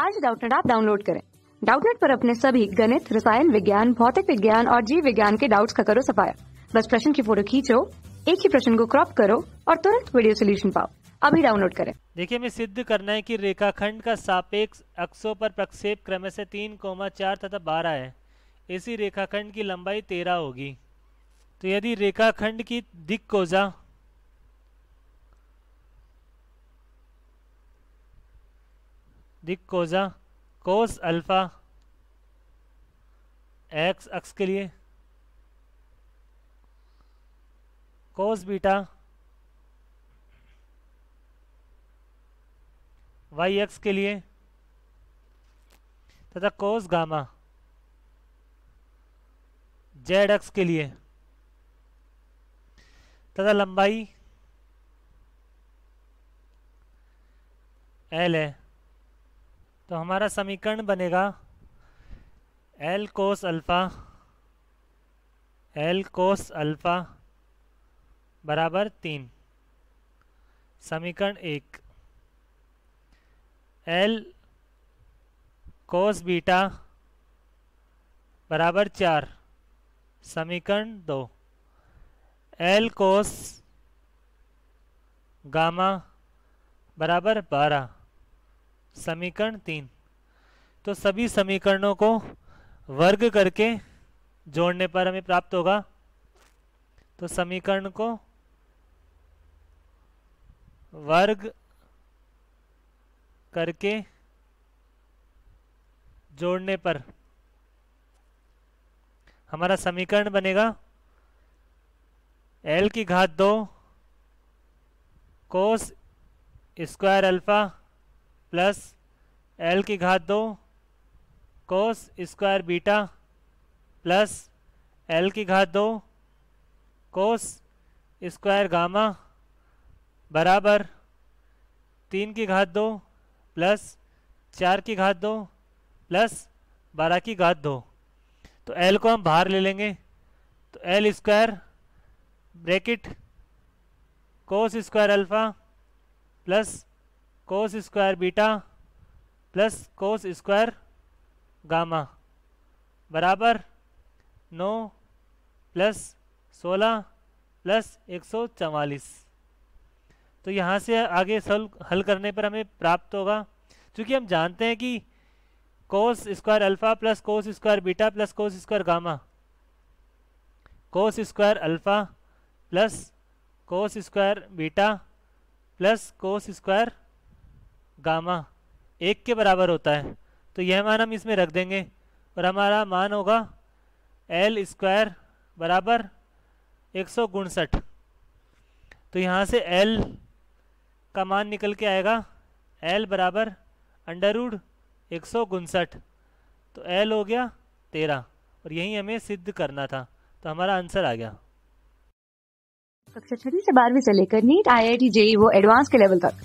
आज डाउटनेट आप डाउनलोड करें डाउटनेट पर अपने सभी गणित रसायन विज्ञान भौतिक विज्ञान और जीव विज्ञान के डाउट्स का करो सफाया बस प्रश्न की फोटो खींचो एक ही प्रश्न को क्रॉप करो और तुरंत वीडियो सोल्यूशन पाओ अभी डाउनलोड करें देखिए हमें सिद्ध करना है कि रेखाखंड का सापेक्ष अक्षों पर प्रक्षेप क्रम से तीन कोमा चार तथा बारह है इसी रेखाखंड की लंबाई तेरह होगी तो यदि रेखाखंड की दिक्कोजा दिक कोजा कोस अल्फ़ा एक्स अक्स के लिए कोस बीटा वाई एक्स के लिए तथा कोस गामा जेड एक्स के लिए तथा लंबाई एल है तो हमारा समीकरण बनेगा L cos alpha L cos alpha बराबर तीन समीकरण एक एल कोस बीटा बराबर चार समीकरण दो एल कोस गामा बराबर बारह समीकरण तीन तो सभी समीकरणों को वर्ग करके जोड़ने पर हमें प्राप्त होगा तो समीकरण को वर्ग करके जोड़ने पर हमारा समीकरण बनेगा एल की घात दो cos square alpha plus L की घात दो cos square beta plus L की घात दो कोस स्क्वायर गामा बराबर तीन की घात दो प्लस चार की घात दो प्लस बारह की घात दो तो एल को हम बाहर ले लेंगे तो L square bracket cos square alpha plus cos square beta plus cos square gamma बराबर नौ प्लस सोलह प्लस एक सौ चवालीस तो यहाँ से आगे सल हल करने पर हमें प्राप्त होगा क्योंकि हम जानते हैं कि cos square alpha plus cos square beta plus cos square gamma cos square alpha plus cos square beta plus cos square gamma एक के बराबर होता है तो यह मान हम इसमें रख देंगे और हमारा मान होगा एल स्क्वायर बराबर एक सौ उनसठ तो यहाँ से एल का मान निकल के आएगा एल बराबर अंडर रूड एक सौ उनसठ तो एल हो गया तेरह और यही हमें सिद्ध करना था तो हमारा आंसर आ गया कक्षा छठी से बारहवीं से लेकर NEET I I T JEE वो एडवांस के लेवल तक